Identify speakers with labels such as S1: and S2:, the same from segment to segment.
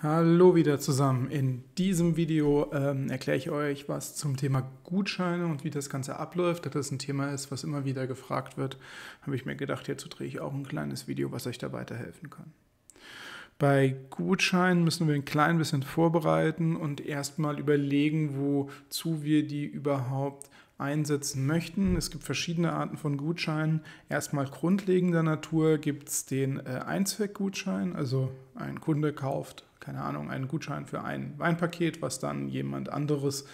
S1: Hallo wieder zusammen. In diesem Video ähm, erkläre ich euch was zum Thema Gutscheine und wie das Ganze abläuft. Da das ein Thema ist, was immer wieder gefragt wird, habe ich mir gedacht, hierzu drehe ich auch ein kleines Video, was euch da weiterhelfen kann. Bei Gutscheinen müssen wir ein klein bisschen vorbereiten und erstmal überlegen, wozu wir die überhaupt einsetzen möchten. Es gibt verschiedene Arten von Gutscheinen. Erstmal grundlegender Natur gibt es den äh, Einzweckgutschein, also ein Kunde kauft, keine Ahnung, einen Gutschein für ein Weinpaket, was dann jemand anderes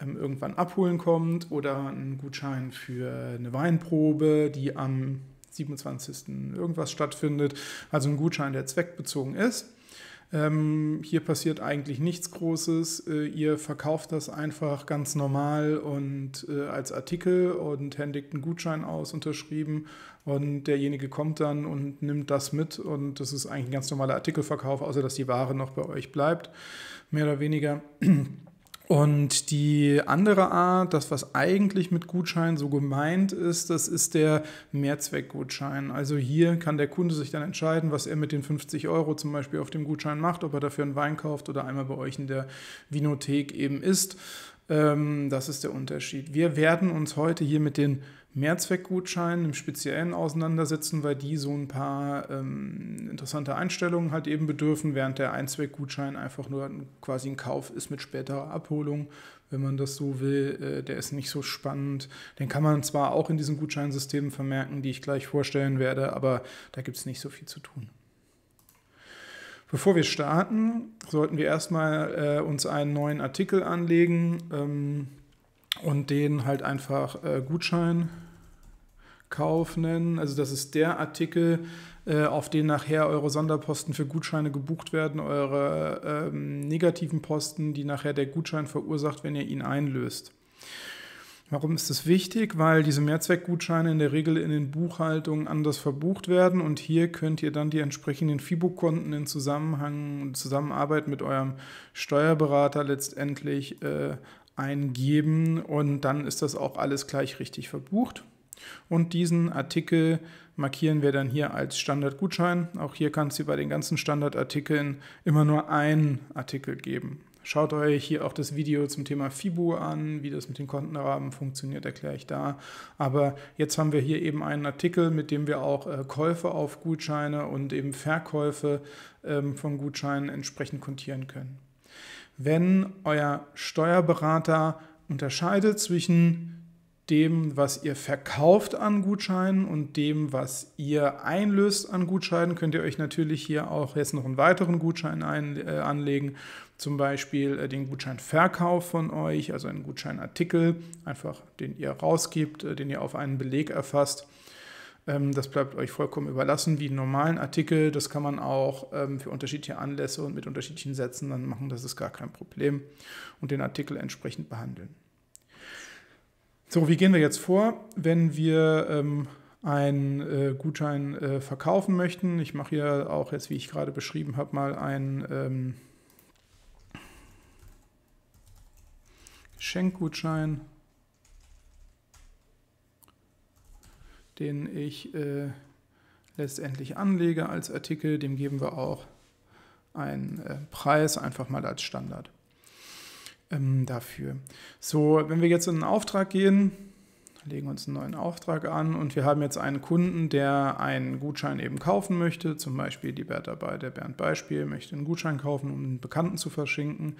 S1: ähm, irgendwann abholen kommt oder einen Gutschein für eine Weinprobe, die am 27. irgendwas stattfindet. Also ein Gutschein, der zweckbezogen ist. Ähm, hier passiert eigentlich nichts Großes. Äh, ihr verkauft das einfach ganz normal und äh, als Artikel und händigt einen Gutschein aus, unterschrieben. Und derjenige kommt dann und nimmt das mit. Und das ist eigentlich ein ganz normaler Artikelverkauf, außer dass die Ware noch bei euch bleibt, mehr oder weniger. Und die andere Art, das was eigentlich mit Gutschein so gemeint ist, das ist der Mehrzweckgutschein. Also hier kann der Kunde sich dann entscheiden, was er mit den 50 Euro zum Beispiel auf dem Gutschein macht, ob er dafür einen Wein kauft oder einmal bei euch in der Vinothek eben isst. Ähm, das ist der Unterschied. Wir werden uns heute hier mit den Mehrzweckgutscheinen im Speziellen auseinandersetzen, weil die so ein paar ähm, interessante Einstellungen halt eben bedürfen, während der Einzweckgutschein einfach nur quasi ein Kauf ist mit späterer Abholung, wenn man das so will. Äh, der ist nicht so spannend. Den kann man zwar auch in diesen Gutscheinsystemen vermerken, die ich gleich vorstellen werde, aber da gibt es nicht so viel zu tun. Bevor wir starten, sollten wir erstmal äh, uns einen neuen Artikel anlegen ähm, und den halt einfach äh, Gutscheinkauf nennen. Also das ist der Artikel, äh, auf den nachher eure Sonderposten für Gutscheine gebucht werden, eure ähm, negativen Posten, die nachher der Gutschein verursacht, wenn ihr ihn einlöst. Warum ist das wichtig? Weil diese Mehrzweckgutscheine in der Regel in den Buchhaltungen anders verbucht werden und hier könnt ihr dann die entsprechenden FIBO-Konten in Zusammenhang und Zusammenarbeit mit eurem Steuerberater letztendlich äh, eingeben und dann ist das auch alles gleich richtig verbucht. Und diesen Artikel markieren wir dann hier als Standardgutschein. Auch hier kannst du bei den ganzen Standardartikeln immer nur einen Artikel geben. Schaut euch hier auch das Video zum Thema FIBO an, wie das mit den Kontenrahmen funktioniert, erkläre ich da. Aber jetzt haben wir hier eben einen Artikel, mit dem wir auch äh, Käufe auf Gutscheine und eben Verkäufe ähm, von Gutscheinen entsprechend kontieren können. Wenn euer Steuerberater unterscheidet zwischen dem, was ihr verkauft an Gutscheinen und dem, was ihr einlöst an Gutscheinen, könnt ihr euch natürlich hier auch jetzt noch einen weiteren Gutschein ein, äh, anlegen, zum Beispiel äh, den Gutscheinverkauf von euch, also einen Gutscheinartikel, einfach den ihr rausgibt, äh, den ihr auf einen Beleg erfasst. Ähm, das bleibt euch vollkommen überlassen, wie einen normalen Artikel. Das kann man auch ähm, für unterschiedliche Anlässe und mit unterschiedlichen Sätzen dann machen, das ist gar kein Problem und den Artikel entsprechend behandeln. So, wie gehen wir jetzt vor, wenn wir ähm, einen äh, Gutschein äh, verkaufen möchten? Ich mache hier auch jetzt, wie ich gerade beschrieben habe, mal einen ähm, Geschenkgutschein, den ich äh, letztendlich anlege als Artikel. Dem geben wir auch einen äh, Preis, einfach mal als Standard ähm, dafür. So, wenn wir jetzt in einen Auftrag gehen, legen uns einen neuen Auftrag an und wir haben jetzt einen Kunden, der einen Gutschein eben kaufen möchte, zum Beispiel die Bertarbeit, der Bernd Beispiel möchte einen Gutschein kaufen, um einen Bekannten zu verschinken,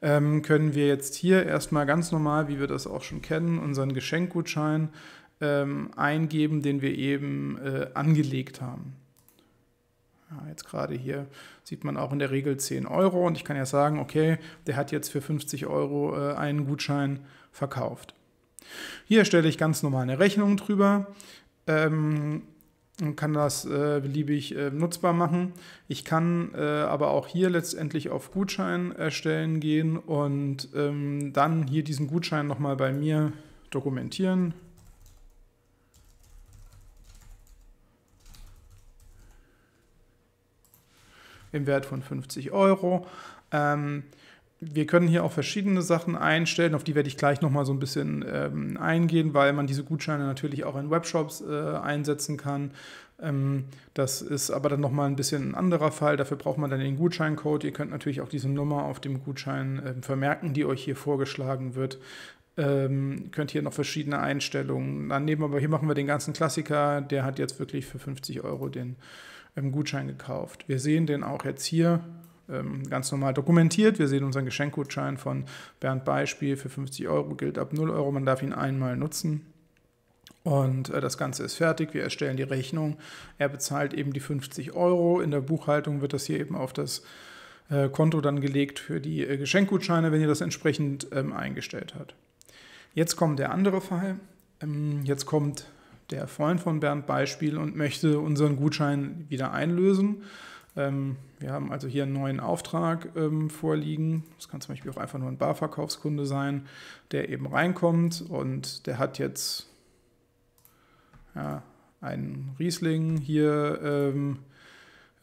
S1: ähm, können wir jetzt hier erstmal ganz normal, wie wir das auch schon kennen, unseren Geschenkgutschein ähm, eingeben, den wir eben äh, angelegt haben. Ja, jetzt gerade hier sieht man auch in der Regel 10 Euro und ich kann ja sagen, okay, der hat jetzt für 50 Euro äh, einen Gutschein verkauft. Hier stelle ich ganz normal eine Rechnung drüber ähm, und kann das äh, beliebig äh, nutzbar machen. Ich kann äh, aber auch hier letztendlich auf Gutschein erstellen gehen und ähm, dann hier diesen Gutschein nochmal bei mir dokumentieren, im Wert von 50 Euro. Ähm, wir können hier auch verschiedene Sachen einstellen, auf die werde ich gleich nochmal so ein bisschen ähm, eingehen, weil man diese Gutscheine natürlich auch in Webshops äh, einsetzen kann. Ähm, das ist aber dann nochmal ein bisschen ein anderer Fall. Dafür braucht man dann den Gutscheincode. Ihr könnt natürlich auch diese Nummer auf dem Gutschein äh, vermerken, die euch hier vorgeschlagen wird. Ähm, könnt hier noch verschiedene Einstellungen annehmen, aber hier machen wir den ganzen Klassiker. Der hat jetzt wirklich für 50 Euro den ähm, Gutschein gekauft. Wir sehen den auch jetzt hier ähm, ganz normal dokumentiert. Wir sehen unseren Geschenkgutschein von Bernd Beispiel für 50 Euro, gilt ab 0 Euro, man darf ihn einmal nutzen. Und äh, das Ganze ist fertig, wir erstellen die Rechnung. Er bezahlt eben die 50 Euro. In der Buchhaltung wird das hier eben auf das äh, Konto dann gelegt für die äh, Geschenkgutscheine, wenn ihr das entsprechend ähm, eingestellt habt. Jetzt kommt der andere Fall. Ähm, jetzt kommt der Freund von Bernd Beispiel und möchte unseren Gutschein wieder einlösen. Ähm, wir haben also hier einen neuen Auftrag ähm, vorliegen. Das kann zum Beispiel auch einfach nur ein Barverkaufskunde sein, der eben reinkommt und der hat jetzt ja, einen Riesling hier ähm,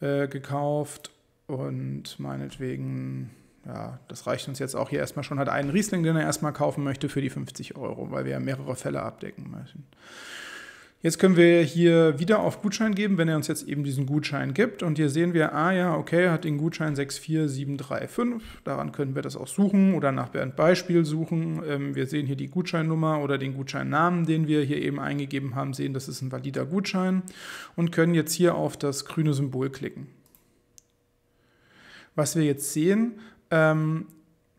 S1: äh, gekauft und meinetwegen ja, das reicht uns jetzt auch hier erstmal schon, hat einen Riesling, den er erstmal kaufen möchte für die 50 Euro, weil wir ja mehrere Fälle abdecken möchten. Jetzt können wir hier wieder auf Gutschein geben, wenn er uns jetzt eben diesen Gutschein gibt. Und hier sehen wir, ah ja, okay, hat den Gutschein 64735. Daran können wir das auch suchen oder nach Bernd Beispiel suchen. Ähm, wir sehen hier die Gutscheinnummer oder den Gutscheinnamen, den wir hier eben eingegeben haben, sehen, das ist ein valider Gutschein und können jetzt hier auf das grüne Symbol klicken. Was wir jetzt sehen, ähm,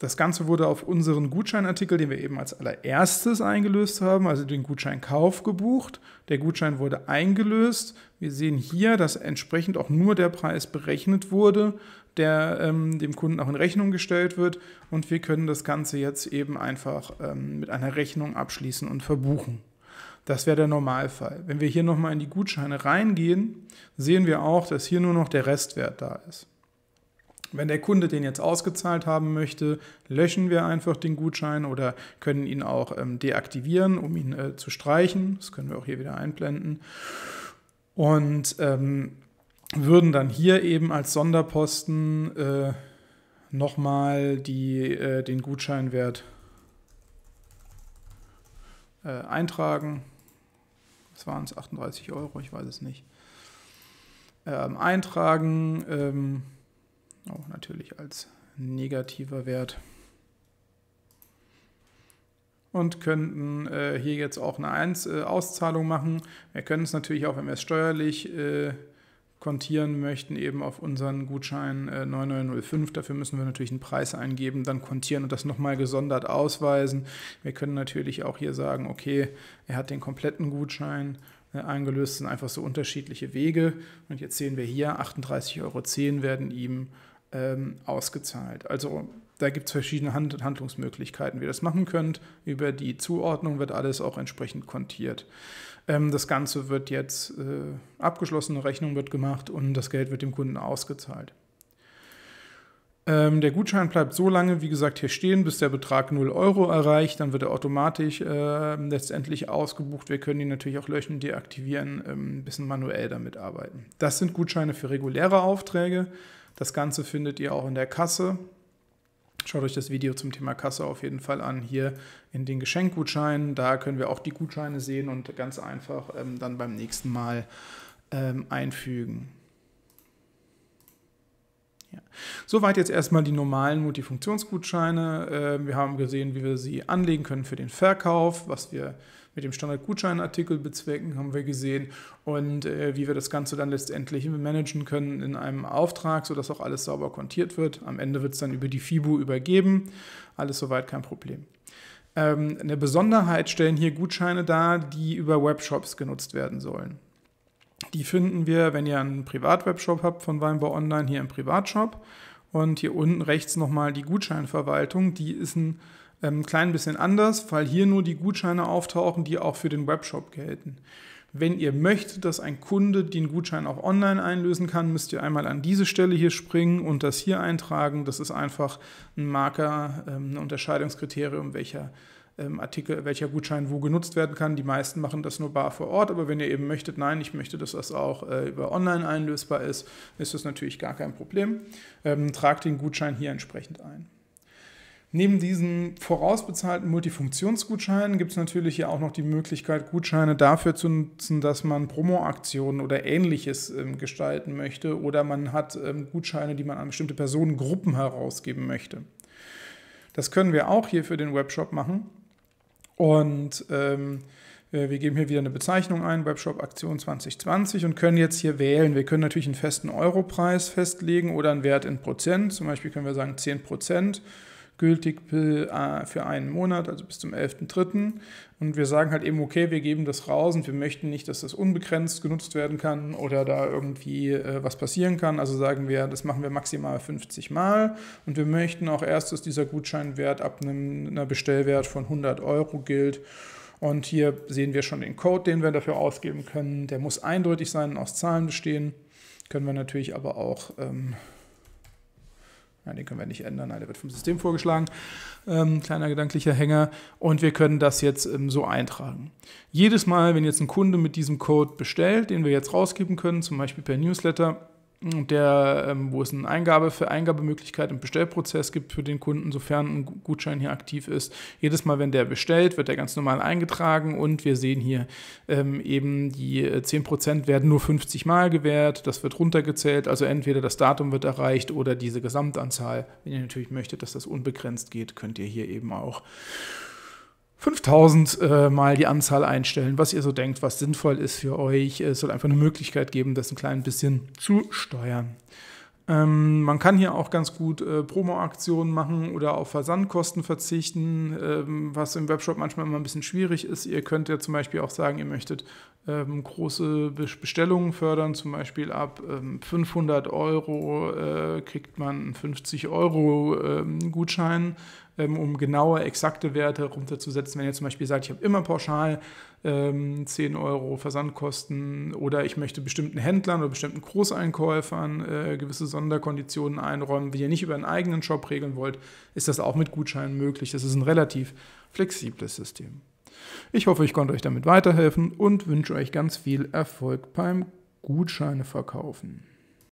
S1: das Ganze wurde auf unseren Gutscheinartikel, den wir eben als allererstes eingelöst haben, also den Gutscheinkauf gebucht. Der Gutschein wurde eingelöst. Wir sehen hier, dass entsprechend auch nur der Preis berechnet wurde, der ähm, dem Kunden auch in Rechnung gestellt wird. Und wir können das Ganze jetzt eben einfach ähm, mit einer Rechnung abschließen und verbuchen. Das wäre der Normalfall. Wenn wir hier nochmal in die Gutscheine reingehen, sehen wir auch, dass hier nur noch der Restwert da ist. Wenn der Kunde den jetzt ausgezahlt haben möchte, löschen wir einfach den Gutschein oder können ihn auch ähm, deaktivieren, um ihn äh, zu streichen. Das können wir auch hier wieder einblenden. Und ähm, würden dann hier eben als Sonderposten äh, nochmal die, äh, den Gutscheinwert äh, eintragen. Das waren es? 38 Euro, ich weiß es nicht. Ähm, eintragen. Ähm, auch natürlich als negativer Wert. Und könnten äh, hier jetzt auch eine 1 äh, Auszahlung machen. Wir können es natürlich auch, wenn wir es steuerlich äh, kontieren möchten, eben auf unseren Gutschein 9905. Äh, Dafür müssen wir natürlich einen Preis eingeben, dann kontieren und das nochmal gesondert ausweisen. Wir können natürlich auch hier sagen, okay, er hat den kompletten Gutschein äh, eingelöst, das sind einfach so unterschiedliche Wege. Und jetzt sehen wir hier, 38,10 Euro werden ihm ähm, ausgezahlt. Also da gibt es verschiedene Hand Handlungsmöglichkeiten, wie ihr das machen könnt. Über die Zuordnung wird alles auch entsprechend kontiert. Ähm, das Ganze wird jetzt äh, abgeschlossen, eine Rechnung wird gemacht und das Geld wird dem Kunden ausgezahlt. Ähm, der Gutschein bleibt so lange, wie gesagt, hier stehen, bis der Betrag 0 Euro erreicht. Dann wird er automatisch äh, letztendlich ausgebucht. Wir können ihn natürlich auch löschen, deaktivieren, ähm, ein bisschen manuell damit arbeiten. Das sind Gutscheine für reguläre Aufträge. Das Ganze findet ihr auch in der Kasse. Schaut euch das Video zum Thema Kasse auf jeden Fall an, hier in den Geschenkgutscheinen. Da können wir auch die Gutscheine sehen und ganz einfach ähm, dann beim nächsten Mal ähm, einfügen. Ja. Soweit jetzt erstmal die normalen Multifunktionsgutscheine. Ähm, wir haben gesehen, wie wir sie anlegen können für den Verkauf, was wir mit dem Standardgutscheinartikel bezwecken, haben wir gesehen, und äh, wie wir das Ganze dann letztendlich managen können in einem Auftrag, sodass auch alles sauber kontiert wird. Am Ende wird es dann über die FIBU übergeben. Alles soweit kein Problem. Ähm, eine Besonderheit stellen hier Gutscheine dar, die über Webshops genutzt werden sollen. Die finden wir, wenn ihr einen Privatwebshop habt von Weinbau Online, hier im Privatshop. Und hier unten rechts nochmal die Gutscheinverwaltung. Die ist ein ähm, klein bisschen anders, weil hier nur die Gutscheine auftauchen, die auch für den Webshop gelten. Wenn ihr möchtet, dass ein Kunde den Gutschein auch online einlösen kann, müsst ihr einmal an diese Stelle hier springen und das hier eintragen. Das ist einfach ein Marker, ähm, ein Unterscheidungskriterium, welcher ähm, Artikel, welcher Gutschein wo genutzt werden kann. Die meisten machen das nur bar vor Ort, aber wenn ihr eben möchtet, nein, ich möchte, dass das auch äh, über online einlösbar ist, ist das natürlich gar kein Problem. Ähm, tragt den Gutschein hier entsprechend ein. Neben diesen vorausbezahlten Multifunktionsgutscheinen gibt es natürlich hier auch noch die Möglichkeit, Gutscheine dafür zu nutzen, dass man Promoaktionen oder ähnliches ähm, gestalten möchte oder man hat ähm, Gutscheine, die man an bestimmte Personengruppen herausgeben möchte. Das können wir auch hier für den Webshop machen und ähm, äh, wir geben hier wieder eine Bezeichnung ein, Webshop Aktion 2020 und können jetzt hier wählen. Wir können natürlich einen festen Europreis festlegen oder einen Wert in Prozent. Zum Beispiel können wir sagen 10 Prozent gültig äh, für einen Monat, also bis zum 11.3. Und wir sagen halt eben, okay, wir geben das raus und wir möchten nicht, dass das unbegrenzt genutzt werden kann oder da irgendwie äh, was passieren kann. Also sagen wir, das machen wir maximal 50 Mal und wir möchten auch erst, dass dieser Gutscheinwert ab einem, einer Bestellwert von 100 Euro gilt. Und hier sehen wir schon den Code, den wir dafür ausgeben können. Der muss eindeutig sein und aus Zahlen bestehen. Können wir natürlich aber auch ähm, ja, den können wir nicht ändern, der wird vom System vorgeschlagen. Ähm, kleiner gedanklicher Hänger. Und wir können das jetzt ähm, so eintragen. Jedes Mal, wenn jetzt ein Kunde mit diesem Code bestellt, den wir jetzt rausgeben können, zum Beispiel per Newsletter, der, ähm, wo es eine Eingabe für Eingabemöglichkeit im Bestellprozess gibt für den Kunden, sofern ein Gutschein hier aktiv ist. Jedes Mal, wenn der bestellt, wird er ganz normal eingetragen und wir sehen hier ähm, eben die 10% äh, werden nur 50 Mal gewährt, das wird runtergezählt, also entweder das Datum wird erreicht oder diese Gesamtanzahl. Wenn ihr natürlich möchtet, dass das unbegrenzt geht, könnt ihr hier eben auch 5000 äh, mal die Anzahl einstellen, was ihr so denkt, was sinnvoll ist für euch. Es soll einfach eine Möglichkeit geben, das ein klein bisschen zu steuern. Ähm, man kann hier auch ganz gut äh, Promo-Aktionen machen oder auf Versandkosten verzichten, ähm, was im Webshop manchmal immer ein bisschen schwierig ist. Ihr könnt ja zum Beispiel auch sagen, ihr möchtet ähm, große Bestellungen fördern, zum Beispiel ab 500 ähm, Euro äh, kriegt man 50 Euro ähm, Gutschein ähm, um genaue, exakte Werte runterzusetzen. Wenn ihr zum Beispiel sagt, ich habe immer pauschal ähm, 10 Euro Versandkosten oder ich möchte bestimmten Händlern oder bestimmten Großeinkäufern äh, gewisse Sonderkonditionen einräumen, wenn ihr nicht über einen eigenen Shop regeln wollt, ist das auch mit Gutscheinen möglich. Das ist ein relativ flexibles System. Ich hoffe, ich konnte euch damit weiterhelfen und wünsche euch ganz viel Erfolg beim Gutscheine verkaufen.